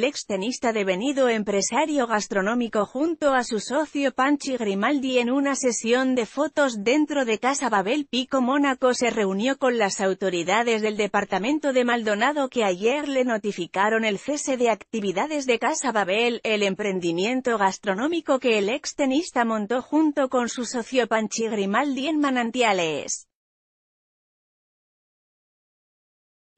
el ex tenista devenido empresario gastronómico junto a su socio Panchi Grimaldi en una sesión de fotos dentro de Casa Babel Pico Mónaco se reunió con las autoridades del departamento de Maldonado que ayer le notificaron el cese de actividades de Casa Babel, el emprendimiento gastronómico que el ex tenista montó junto con su socio Panchi Grimaldi en Manantiales.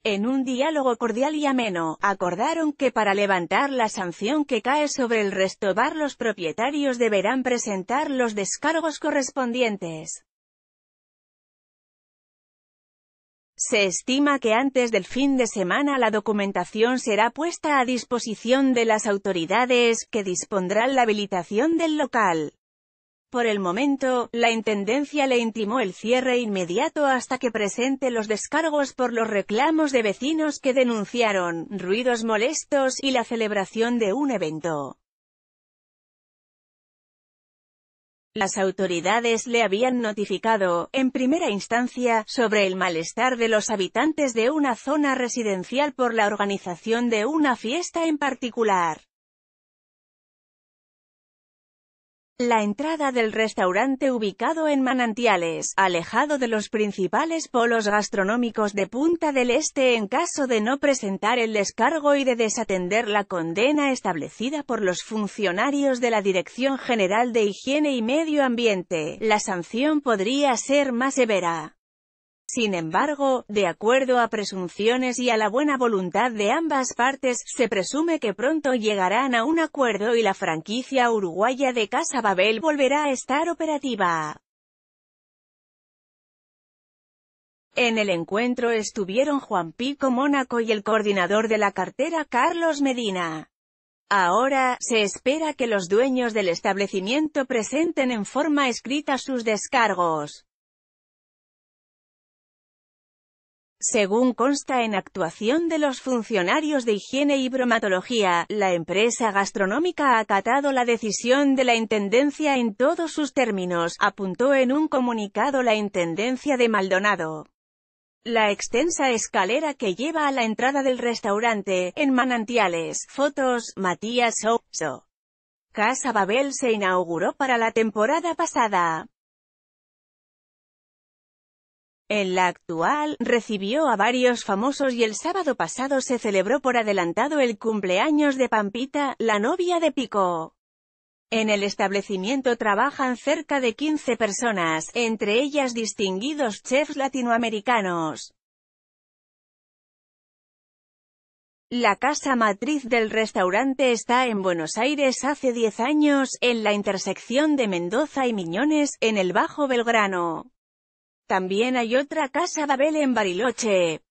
En un diálogo cordial y ameno, acordaron que para levantar la sanción que cae sobre el restobar los propietarios deberán presentar los descargos correspondientes. Se estima que antes del fin de semana la documentación será puesta a disposición de las autoridades, que dispondrán la habilitación del local. Por el momento, la Intendencia le intimó el cierre inmediato hasta que presente los descargos por los reclamos de vecinos que denunciaron, ruidos molestos y la celebración de un evento. Las autoridades le habían notificado, en primera instancia, sobre el malestar de los habitantes de una zona residencial por la organización de una fiesta en particular. La entrada del restaurante ubicado en Manantiales, alejado de los principales polos gastronómicos de Punta del Este en caso de no presentar el descargo y de desatender la condena establecida por los funcionarios de la Dirección General de Higiene y Medio Ambiente, la sanción podría ser más severa. Sin embargo, de acuerdo a presunciones y a la buena voluntad de ambas partes, se presume que pronto llegarán a un acuerdo y la franquicia uruguaya de Casa Babel volverá a estar operativa. En el encuentro estuvieron Juan Pico Mónaco y el coordinador de la cartera Carlos Medina. Ahora, se espera que los dueños del establecimiento presenten en forma escrita sus descargos. Según consta en actuación de los funcionarios de higiene y bromatología, la empresa gastronómica ha acatado la decisión de la Intendencia en todos sus términos, apuntó en un comunicado la Intendencia de Maldonado. La extensa escalera que lleva a la entrada del restaurante, en Manantiales, fotos, Matías Oso. Casa Babel se inauguró para la temporada pasada. En la actual, recibió a varios famosos y el sábado pasado se celebró por adelantado el cumpleaños de Pampita, la novia de Pico. En el establecimiento trabajan cerca de 15 personas, entre ellas distinguidos chefs latinoamericanos. La casa matriz del restaurante está en Buenos Aires hace 10 años, en la intersección de Mendoza y Miñones, en el Bajo Belgrano. También hay otra Casa Babel en Bariloche.